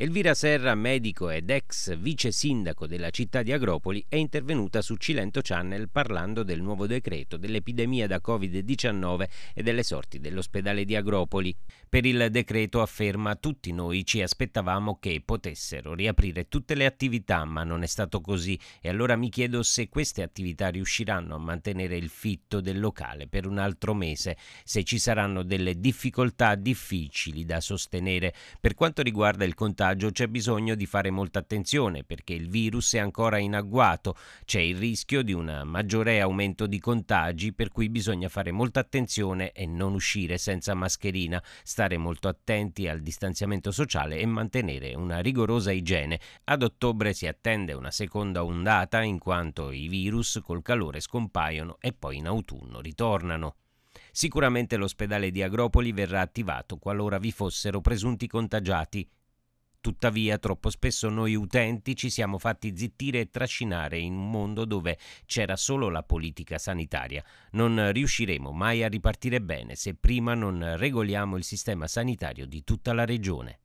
Elvira Serra, medico ed ex vice sindaco della città di Agropoli, è intervenuta su Cilento Channel parlando del nuovo decreto, dell'epidemia da Covid-19 e delle sorti dell'ospedale di Agropoli. Per il decreto afferma tutti noi ci aspettavamo che potessero riaprire tutte le attività, ma non è stato così e allora mi chiedo se queste attività riusciranno a mantenere il fitto del locale per un altro mese, se ci saranno delle difficoltà difficili da sostenere. Per quanto riguarda il contatto, contagio c'è bisogno di fare molta attenzione perché il virus è ancora in agguato, c'è il rischio di un maggiore aumento di contagi per cui bisogna fare molta attenzione e non uscire senza mascherina, stare molto attenti al distanziamento sociale e mantenere una rigorosa igiene. Ad ottobre si attende una seconda ondata in quanto i virus col calore scompaiono e poi in autunno ritornano. Sicuramente l'ospedale di Agropoli verrà attivato qualora vi fossero presunti contagiati. Tuttavia, troppo spesso noi utenti ci siamo fatti zittire e trascinare in un mondo dove c'era solo la politica sanitaria. Non riusciremo mai a ripartire bene se prima non regoliamo il sistema sanitario di tutta la regione.